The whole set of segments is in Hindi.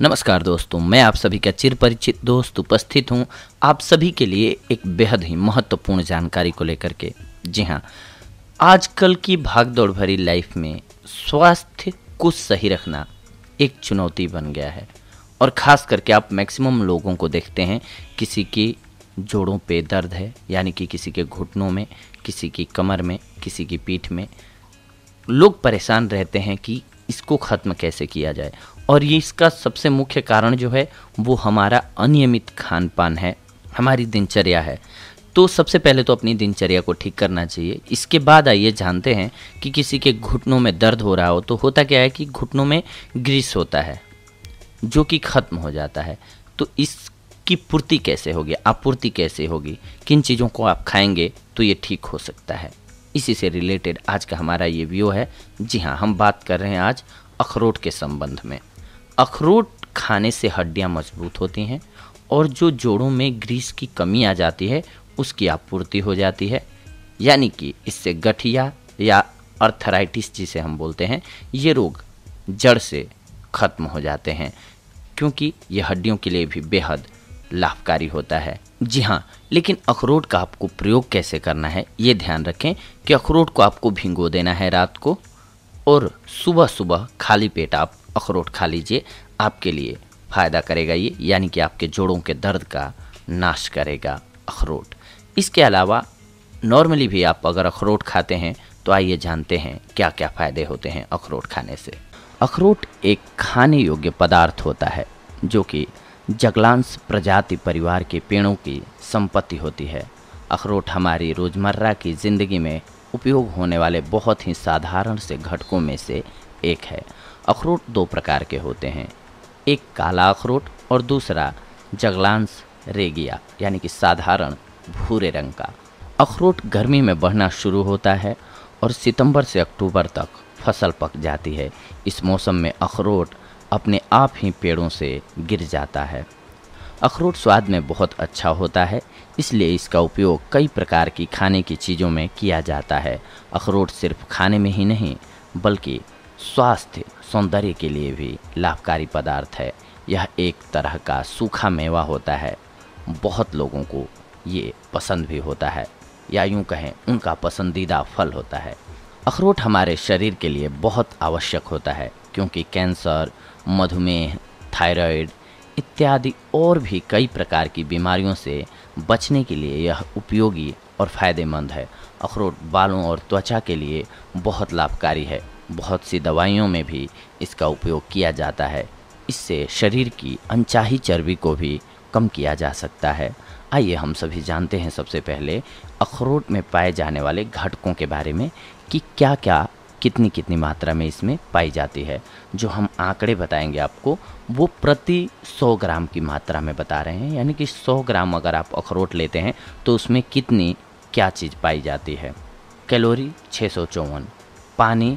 नमस्कार दोस्तों मैं आप सभी का चिर परिचित दोस्त उपस्थित हूँ आप सभी के लिए एक बेहद ही महत्वपूर्ण जानकारी को लेकर के जी हाँ आजकल की भागदौड़ भरी लाइफ में स्वास्थ्य को सही रखना एक चुनौती बन गया है और ख़ास करके आप मैक्सिमम लोगों को देखते हैं किसी की जोड़ों पे दर्द है यानी कि किसी के घुटनों में किसी की कमर में किसी की पीठ में लोग परेशान रहते हैं कि इसको ख़त्म कैसे किया जाए और ये इसका सबसे मुख्य कारण जो है वो हमारा अनियमित खान पान है हमारी दिनचर्या है तो सबसे पहले तो अपनी दिनचर्या को ठीक करना चाहिए इसके बाद आइए जानते हैं कि किसी के घुटनों में दर्द हो रहा हो तो होता क्या है कि घुटनों में ग्रीस होता है जो कि ख़त्म हो जाता है तो इसकी पूर्ति कैसे होगी आपूर्ति कैसे होगी किन चीज़ों को आप खाएंगे तो ये ठीक हो सकता है इसी से रिलेटेड आज का हमारा ये व्यू है जी हाँ हम बात कर रहे हैं आज अखरोट के संबंध में अखरोट खाने से हड्डियाँ मजबूत होती हैं और जो जोड़ों में ग्रीस की कमी आ जाती है उसकी आपूर्ति हो जाती है यानी कि इससे गठिया या अर्थराइटिस जिसे हम बोलते हैं ये रोग जड़ से ख़त्म हो जाते हैं क्योंकि ये हड्डियों के लिए भी बेहद लाभकारी होता है जी हाँ लेकिन अखरोट का आपको प्रयोग कैसे करना है ये ध्यान रखें कि अखरोट को आपको भिंगो देना है रात को और सुबह सुबह खाली पेट आप अखरोट खा लीजिए आपके लिए फ़ायदा करेगा ये यानी कि आपके जोड़ों के दर्द का नाश करेगा अखरोट इसके अलावा नॉर्मली भी आप अगर अखरोट खाते हैं तो आइए जानते हैं क्या क्या फ़ायदे होते हैं अखरोट खाने से अखरोट एक खाने योग्य पदार्थ होता है जो कि जगलांश प्रजाति परिवार के पेड़ों की संपत्ति होती है अखरोट हमारी रोज़मर्रा की ज़िंदगी में उपयोग होने वाले बहुत ही साधारण से घटकों में से एक है अखरोट दो प्रकार के होते हैं एक काला अखरोट और दूसरा जगलांस रेगिया यानी कि साधारण भूरे रंग का अखरोट गर्मी में बढ़ना शुरू होता है और सितंबर से अक्टूबर तक फसल पक जाती है इस मौसम में अखरोट अपने आप ही पेड़ों से गिर जाता है अखरोट स्वाद में बहुत अच्छा होता है इसलिए इसका उपयोग कई प्रकार की खाने की चीज़ों में किया जाता है अखरोट सिर्फ खाने में ही नहीं बल्कि स्वास्थ्य सौंदर्य के लिए भी लाभकारी पदार्थ है यह एक तरह का सूखा मेवा होता है बहुत लोगों को ये पसंद भी होता है या यूं कहें उनका पसंदीदा फल होता है अखरोट हमारे शरीर के लिए बहुत आवश्यक होता है क्योंकि कैंसर मधुमेह थायराइड इत्यादि और भी कई प्रकार की बीमारियों से बचने के लिए यह उपयोगी और फ़ायदेमंद है अखरोट बालों और त्वचा के लिए बहुत लाभकारी है बहुत सी दवाइयों में भी इसका उपयोग किया जाता है इससे शरीर की अनचाही चर्बी को भी कम किया जा सकता है आइए हम सभी जानते हैं सबसे पहले अखरोट में पाए जाने वाले घटकों के बारे में कि क्या क्या कितनी कितनी मात्रा में इसमें पाई जाती है जो हम आंकड़े बताएंगे आपको वो प्रति 100 ग्राम की मात्रा में बता रहे हैं यानी कि 100 ग्राम अगर आप अखरोट लेते हैं तो उसमें कितनी क्या चीज़ पाई जाती है कैलोरी छः पानी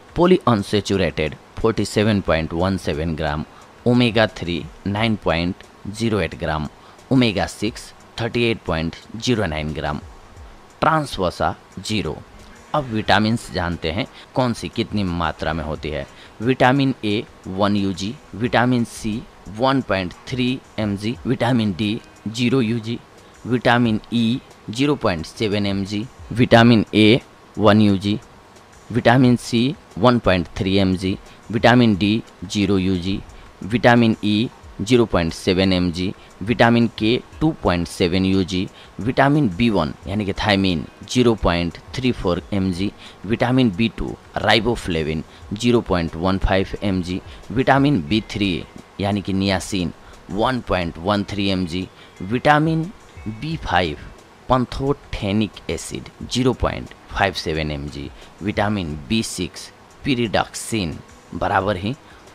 polyunsaturated 47.17 ग्राम ओमेगा 3 9.08 gram, पॉइंट 6 38.09 ग्राम ट्रांसवसा जीरो अब विटामिन जानते हैं कौन सी कितनी मात्रा में होती है vitamin A one U G vitamin C one point three M G vitamin D zero U G vitamin E zero point seven M G vitamin A one U G vitamin C 1.3 point vitamin D zero U vitamin E 0.7 point vitamin K 2.7 point vitamin B one यानी कि thiamine 0.34 point vitamin B two riboflavin 0.15 point vitamin B three यानी कि niacin 1.13 point vitamin B five pantothenic acid point five seven M G vitamin B six pyridoxine बराबर ही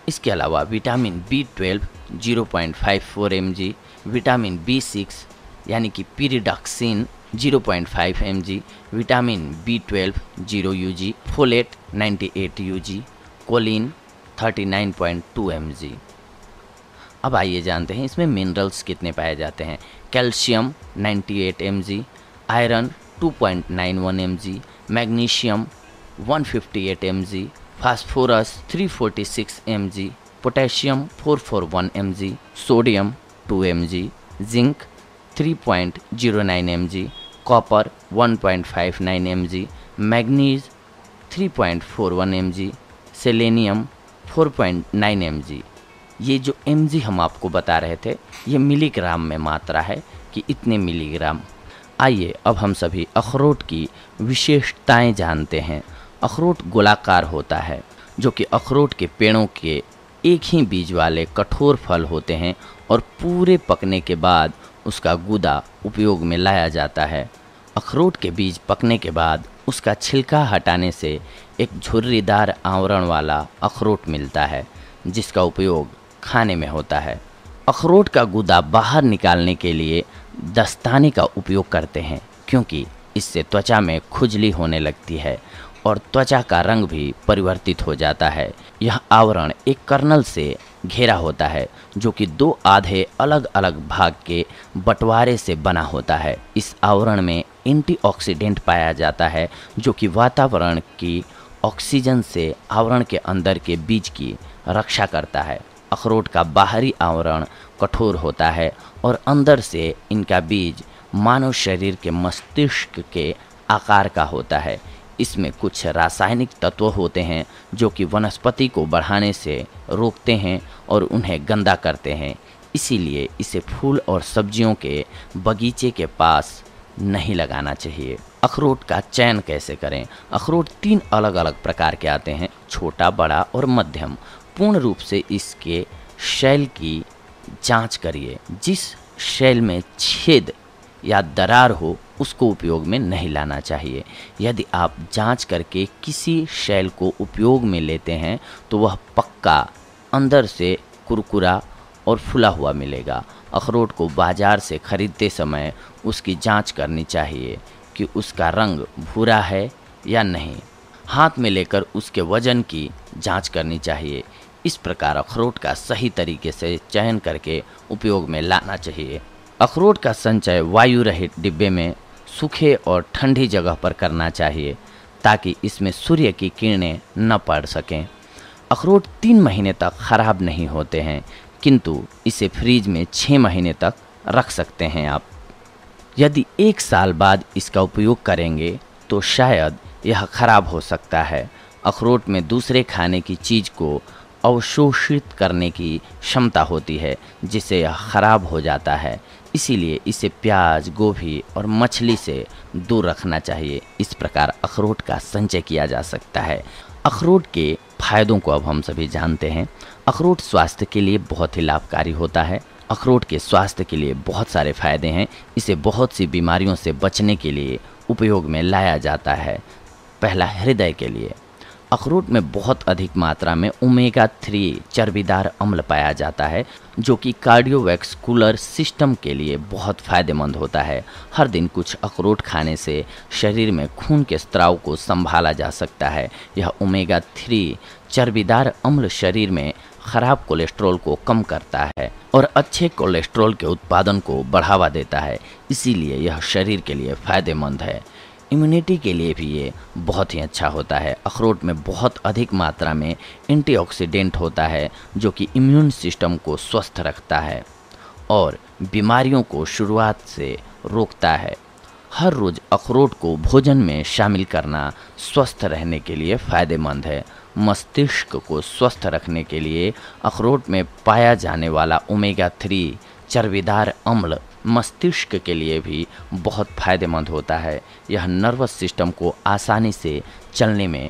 इसके अलावा vitamin B twelve zero point five four M G vitamin B six यानी कि pyridoxine zero point five M G vitamin B twelve zero U G folate ninety eight you G choline thirty nine point two M G अब आइए जानते हैं इसमें मिनरल्स कितने पाए जाते हैं calcium ninety eight M G iron 2.91 mg, magnesium 158 mg, phosphorus 346 mg, potassium 441 mg, sodium 2 mg, zinc 3.09 mg, copper 1.59 mg, manganese 3.41 mg, selenium 4.9 mg. ये जो mg हम आपको बता रहे थे ये मिलीग्राम में मात्रा है कि इतने मिलीग्राम आइए अब हम सभी अखरोट की विशेषताएं जानते हैं अखरोट गोलाकार होता है जो कि अखरोट के पेड़ों के एक ही बीज वाले कठोर फल होते हैं और पूरे पकने के बाद उसका गुदा उपयोग में लाया जाता है अखरोट के बीज पकने के बाद उसका छिलका हटाने से एक झुर्रीदार आवरण वाला अखरोट मिलता है जिसका उपयोग खाने में होता है अखरोट का गुदा बाहर निकालने के लिए दस्ताने का उपयोग करते हैं क्योंकि इससे त्वचा में खुजली होने लगती है और त्वचा का रंग भी परिवर्तित हो जाता है यह आवरण एक कर्नल से घेरा होता है जो कि दो आधे अलग अलग भाग के बंटवारे से बना होता है इस आवरण में एंटीऑक्सीडेंट पाया जाता है जो कि वातावरण की ऑक्सीजन से आवरण के अंदर के बीज की रक्षा करता है अखरोट का बाहरी आवरण कठोर होता है और अंदर से इनका बीज मानव शरीर के मस्तिष्क के आकार का होता है इसमें कुछ रासायनिक तत्व होते हैं जो कि वनस्पति को बढ़ाने से रोकते हैं और उन्हें गंदा करते हैं इसीलिए इसे फूल और सब्जियों के बगीचे के पास नहीं लगाना चाहिए अखरोट का चयन कैसे करें अखरोट तीन अलग अलग प्रकार के आते हैं छोटा बड़ा और मध्यम पूर्ण रूप से इसके शैल की जांच करिए जिस शैल में छेद या दरार हो उसको उपयोग में नहीं लाना चाहिए यदि आप जांच करके किसी शैल को उपयोग में लेते हैं तो वह पक्का अंदर से कुरकुरा और फुला हुआ मिलेगा अखरोट को बाज़ार से ख़रीदते समय उसकी जांच करनी चाहिए कि उसका रंग भूरा है या नहीं हाथ में लेकर उसके वज़न की जांच करनी चाहिए इस प्रकार अखरोट का सही तरीके से चयन करके उपयोग में लाना चाहिए अखरोट का संचय वायु रहित डिब्बे में सूखे और ठंडी जगह पर करना चाहिए ताकि इसमें सूर्य की किरणें न पड़ सकें अखरोट तीन महीने तक ख़राब नहीं होते हैं किंतु इसे फ्रीज में छः महीने तक रख सकते हैं आप यदि एक साल बाद इसका उपयोग करेंगे तो शायद यह ख़राब हो सकता है अखरोट में दूसरे खाने की चीज़ को अवशोषित करने की क्षमता होती है जिसे यह ख़राब हो जाता है इसीलिए इसे प्याज गोभी और मछली से दूर रखना चाहिए इस प्रकार अखरोट का संचय किया जा सकता है अखरोट के फायदों को अब हम सभी जानते हैं अखरोट स्वास्थ्य के लिए बहुत ही लाभकारी होता है अखरोट के स्वास्थ्य के लिए बहुत सारे फायदे हैं इसे बहुत सी बीमारियों से बचने के लिए उपयोग में लाया जाता है पहला हृदय के लिए अखरोट में बहुत अधिक मात्रा में ओमेगा थ्री चर्बीदार अम्ल पाया जाता है जो कि कार्डियोवैक्सकुलर सिस्टम के लिए बहुत फायदेमंद होता है हर दिन कुछ अखरोट खाने से शरीर में खून के स्त्राव को संभाला जा सकता है यह ओमेगा थ्री चर्बीदार अम्ल शरीर में खराब कोलेस्ट्रॉल को कम करता है और अच्छे कोलेस्ट्रॉल के उत्पादन को बढ़ावा देता है इसीलिए यह शरीर के लिए फायदेमंद है इम्यूनिटी के लिए भी ये बहुत ही अच्छा होता है अखरोट में बहुत अधिक मात्रा में एंटीऑक्सीडेंट होता है जो कि इम्यून सिस्टम को स्वस्थ रखता है और बीमारियों को शुरुआत से रोकता है हर रोज़ अखरोट को भोजन में शामिल करना स्वस्थ रहने के लिए फ़ायदेमंद है मस्तिष्क को स्वस्थ रखने के लिए अखरोट में पाया जाने वाला ओमेगा थ्री चर्बीदार अम्ल मस्तिष्क के लिए भी बहुत फायदेमंद होता है यह नर्वस सिस्टम को आसानी से चलने में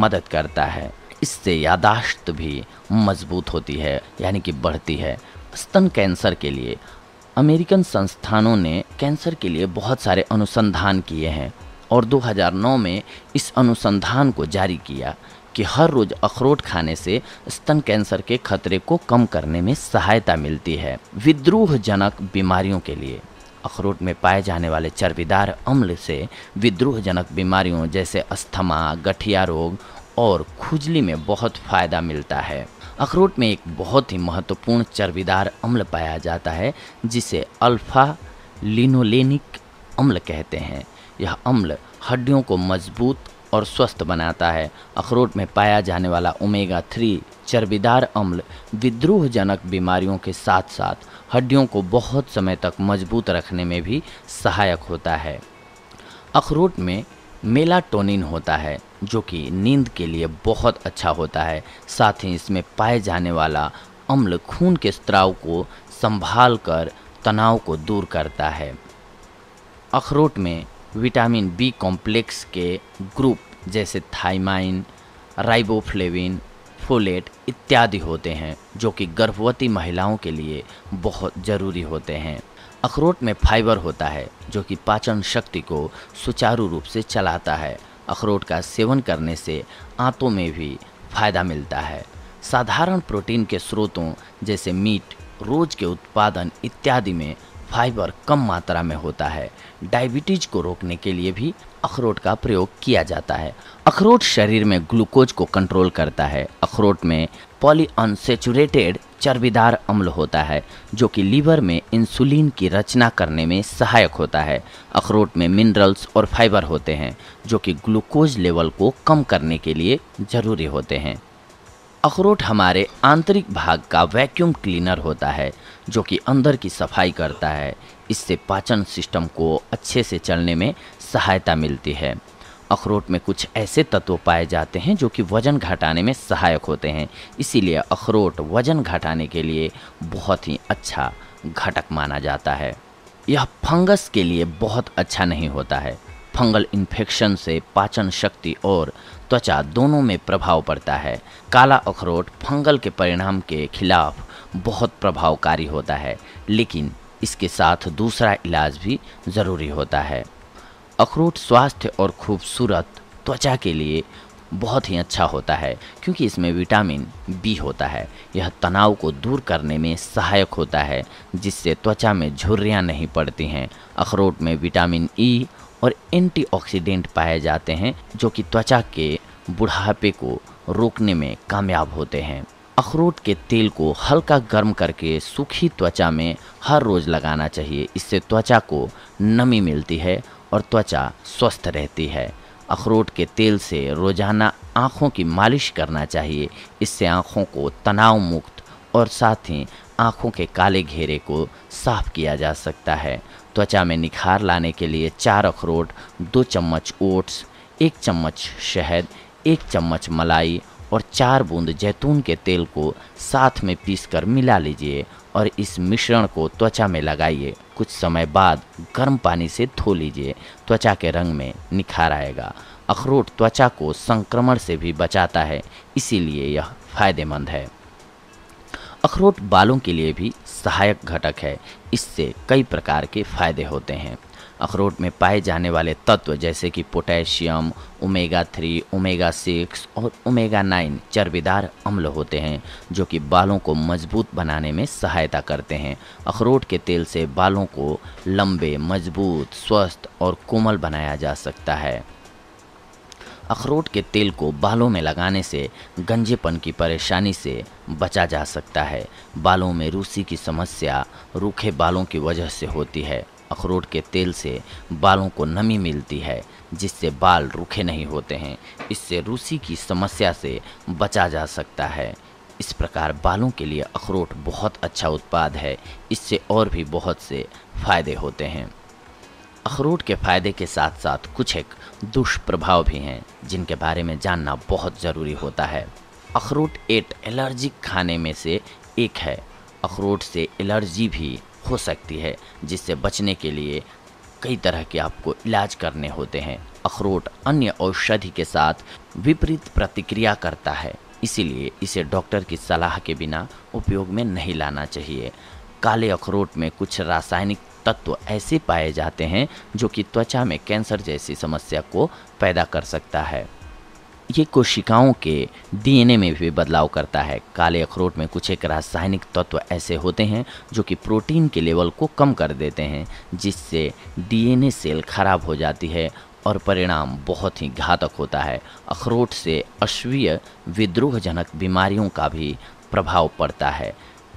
मदद करता है इससे यादाश्त भी मजबूत होती है यानी कि बढ़ती है स्तन कैंसर के लिए अमेरिकन संस्थानों ने कैंसर के लिए बहुत सारे अनुसंधान किए हैं और 2009 में इस अनुसंधान को जारी किया कि हर रोज़ अखरोट खाने से स्तन कैंसर के खतरे को कम करने में सहायता मिलती है विद्रोहजनक बीमारियों के लिए अखरोट में पाए जाने वाले चर्बीदार अम्ल से विद्रोहजनक बीमारियों जैसे अस्थमा गठिया रोग और खुजली में बहुत फ़ायदा मिलता है अखरोट में एक बहुत ही महत्वपूर्ण चर्बीदार अम्ल पाया जाता है जिसे अल्फ़ा लिनोलेनिक अम्ल कहते हैं यह अम्ल हड्डियों को मजबूत और स्वस्थ बनाता है अखरोट में पाया जाने वाला ओमेगा थ्री चर्बीदार अम्ल विद्रोहजनक बीमारियों के साथ साथ हड्डियों को बहुत समय तक मजबूत रखने में भी सहायक होता है अखरोट में मेलाटोनिन होता है जो कि नींद के लिए बहुत अच्छा होता है साथ ही इसमें पाए जाने वाला अम्ल खून के स्त्राव को संभाल कर तनाव को दूर करता है अखरोट में विटामिन बी कॉम्प्लेक्स के ग्रुप जैसे थाइमाइन राइबोफ्लेविन फोलेट इत्यादि होते हैं जो कि गर्भवती महिलाओं के लिए बहुत ज़रूरी होते हैं अखरोट में फाइबर होता है जो कि पाचन शक्ति को सुचारू रूप से चलाता है अखरोट का सेवन करने से आंतों में भी फायदा मिलता है साधारण प्रोटीन के स्रोतों जैसे मीट रोज के उत्पादन इत्यादि में फाइबर कम मात्रा में होता है डायबिटीज को रोकने के लिए भी अखरोट का प्रयोग किया जाता है अखरोट शरीर में ग्लूकोज को कंट्रोल करता है अखरोट में पॉलीअनसेचुरेटेड चर्बीदार अम्ल होता है जो कि लीवर में इंसुलिन की रचना करने में सहायक होता है अखरोट में मिनरल्स और फाइबर होते हैं जो कि ग्लूकोज लेवल को कम करने के लिए ज़रूरी होते हैं अखरोट हमारे आंतरिक भाग का वैक्यूम क्लीनर होता है जो कि अंदर की सफाई करता है इससे पाचन सिस्टम को अच्छे से चलने में सहायता मिलती है अखरोट में कुछ ऐसे तत्व पाए जाते हैं जो कि वज़न घटाने में सहायक होते हैं इसीलिए अखरोट वज़न घटाने के लिए बहुत ही अच्छा घटक माना जाता है यह फंगस के लिए बहुत अच्छा नहीं होता है फंगल इन्फेक्शन से पाचन शक्ति और त्वचा दोनों में प्रभाव पड़ता है काला अखरोट फंगल के परिणाम के खिलाफ बहुत प्रभावकारी होता है लेकिन इसके साथ दूसरा इलाज भी ज़रूरी होता है अखरोट स्वास्थ्य और खूबसूरत त्वचा के लिए बहुत ही अच्छा होता है क्योंकि इसमें विटामिन बी होता है यह तनाव को दूर करने में सहायक होता है जिससे त्वचा में झुर्रियाँ नहीं पड़ती हैं अखरोट में विटामिन ई और एंटीऑक्सीडेंट पाए जाते हैं जो कि त्वचा के बुढ़ापे को रोकने में कामयाब होते हैं अखरोट के तेल को हल्का गर्म करके सूखी त्वचा में हर रोज़ लगाना चाहिए इससे त्वचा को नमी मिलती है और त्वचा स्वस्थ रहती है अखरोट के तेल से रोज़ाना आँखों की मालिश करना चाहिए इससे आँखों को तनाव मुक्त और साथ ही आँखों के काले घेरे को साफ किया जा सकता है त्वचा में निखार लाने के लिए चार अखरोट दो चम्मच ओट्स एक चम्मच शहद एक चम्मच मलाई और चार बूंद जैतून के तेल को साथ में पीसकर मिला लीजिए और इस मिश्रण को त्वचा में लगाइए कुछ समय बाद गर्म पानी से धो लीजिए त्वचा के रंग में निखार आएगा अखरोट त्वचा को संक्रमण से भी बचाता है इसीलिए यह फायदेमंद है अखरोट बालों के लिए भी सहायक घटक है इससे कई प्रकार के फायदे होते हैं अखरोट में पाए जाने वाले तत्व जैसे कि potassium omega three omega six और ओमेगा नाइन चर्बीदार अम्ल होते हैं जो कि बालों को मजबूत बनाने में सहायता करते हैं अखरोट के तेल से बालों को लंबे मजबूत स्वस्थ और कोमल बनाया जा सकता है अखरोट के तेल को बालों में लगाने से गंजेपन की परेशानी से बचा जा सकता है बालों में रूसी की समस्या रूखे बालों की वजह से होती है अखरोट के तेल से बालों को नमी मिलती है जिससे बाल रूखे नहीं होते हैं इससे रूसी की समस्या से बचा जा सकता है इस प्रकार बालों के लिए अखरोट बहुत अच्छा उत्पाद है इससे और भी बहुत से फ़ायदे होते हैं अखरोट के फ़ायदे के साथ साथ कुछ एक दुष्प्रभाव भी हैं जिनके बारे में जानना बहुत ज़रूरी होता है अखरोट एट एलर्जिक खाने में से एक है अखरोट से एलर्जी भी हो सकती है जिससे बचने के लिए कई तरह के आपको इलाज करने होते हैं अखरोट अन्य औषधि के साथ विपरीत प्रतिक्रिया करता है इसीलिए इसे डॉक्टर की सलाह के बिना उपयोग में नहीं लाना चाहिए काले अखरोट में कुछ रासायनिक तत्व ऐसे पाए जाते हैं जो कि त्वचा में कैंसर जैसी समस्या को पैदा कर सकता है ये कोशिकाओं के डीएनए में भी बदलाव करता है काले अखरोट में कुछ एक रासायनिक तत्व ऐसे होते हैं जो कि प्रोटीन के लेवल को कम कर देते हैं जिससे डीएनए सेल खराब हो जाती है और परिणाम बहुत ही घातक होता है अखरोट से अश्वीय विद्रोहजनक बीमारियों का भी प्रभाव पड़ता है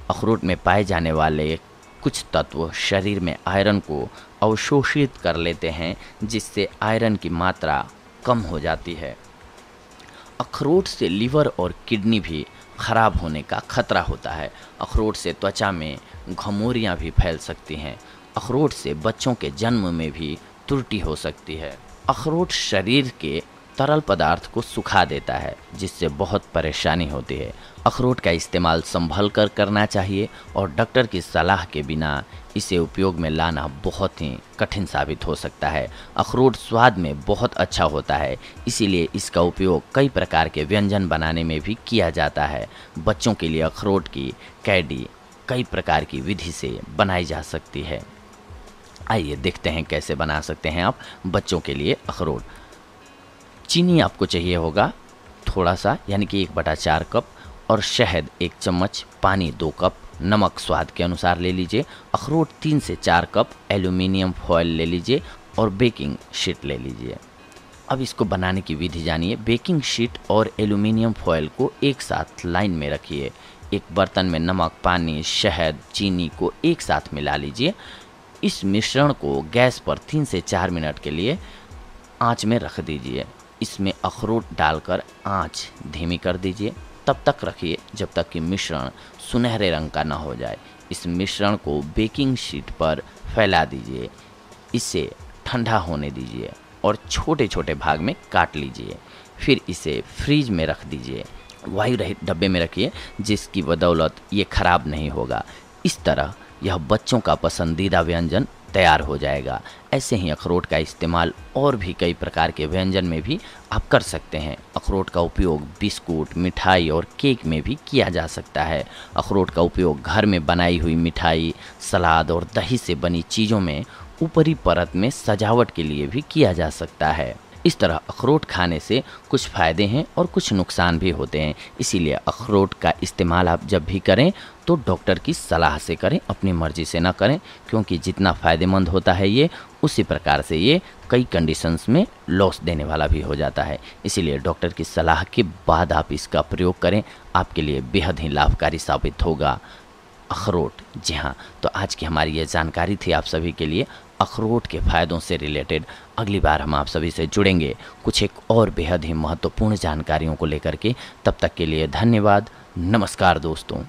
अखरोट में पाए जाने वाले कुछ तत्व शरीर में आयरन को अवशोषित कर लेते हैं जिससे आयरन की मात्रा कम हो जाती है अखरोट से लीवर और किडनी भी खराब होने का खतरा होता है अखरोट से त्वचा में घमोरियाँ भी फैल सकती हैं अखरोट से बच्चों के जन्म में भी त्रुटि हो सकती है अखरोट शरीर के तरल पदार्थ को सुखा देता है जिससे बहुत परेशानी होती है अखरोट का इस्तेमाल संभल कर करना चाहिए और डॉक्टर की सलाह के बिना इसे उपयोग में लाना बहुत ही कठिन साबित हो सकता है अखरोट स्वाद में बहुत अच्छा होता है इसीलिए इसका उपयोग कई प्रकार के व्यंजन बनाने में भी किया जाता है बच्चों के लिए अखरोट की कैडी कई प्रकार की विधि से बनाई जा सकती है आइए देखते हैं कैसे बना सकते हैं आप बच्चों के लिए अखरोट चीनी आपको चाहिए होगा थोड़ा सा यानी कि एक बटा चार कप और शहद एक चम्मच पानी दो कप नमक स्वाद के अनुसार ले लीजिए अखरोट तीन से चार कप एल्यूमिनियम फॉयल ले लीजिए और बेकिंग शीट ले लीजिए अब इसको बनाने की विधि जानिए बेकिंग शीट और एल्यूमिनियम फॉयल को एक साथ लाइन में रखिए एक बर्तन में नमक पानी शहद चीनी को एक साथ मिला लीजिए इस मिश्रण को गैस पर तीन से चार मिनट के लिए आंच में रख दीजिए इसमें अखरोट डालकर आँच धीमी कर दीजिए तब तक रखिए जब तक कि मिश्रण सुनहरे रंग का ना हो जाए इस मिश्रण को बेकिंग शीट पर फैला दीजिए इसे ठंडा होने दीजिए और छोटे छोटे भाग में काट लीजिए फिर इसे फ्रीज में रख दीजिए वायु रहित डब्बे में रखिए जिसकी बदौलत ये ख़राब नहीं होगा इस तरह यह बच्चों का पसंदीदा व्यंजन तैयार हो जाएगा ऐसे ही अखरोट का इस्तेमाल और भी कई प्रकार के व्यंजन में भी आप कर सकते हैं अखरोट का उपयोग बिस्कुट मिठाई और केक में भी किया जा सकता है अखरोट का उपयोग घर में बनाई हुई मिठाई सलाद और दही से बनी चीज़ों में ऊपरी परत में सजावट के लिए भी किया जा सकता है इस तरह अखरोट खाने से कुछ फ़ायदे हैं और कुछ नुकसान भी होते हैं इसीलिए अखरोट का इस्तेमाल आप जब भी करें तो डॉक्टर की सलाह से करें अपनी मर्ज़ी से ना करें क्योंकि जितना फ़ायदेमंद होता है ये उसी प्रकार से ये कई कंडीशंस में लॉस देने वाला भी हो जाता है इसीलिए डॉक्टर की सलाह के बाद आप इसका प्रयोग करें आपके लिए बेहद ही लाभकारी साबित होगा अखरोट जी हाँ तो आज की हमारी ये जानकारी थी आप सभी के लिए अखरोट के फ़ायदों से रिलेटेड अगली बार हम आप सभी से जुड़ेंगे कुछ एक और बेहद ही महत्वपूर्ण जानकारियों को लेकर के तब तक के लिए धन्यवाद नमस्कार दोस्तों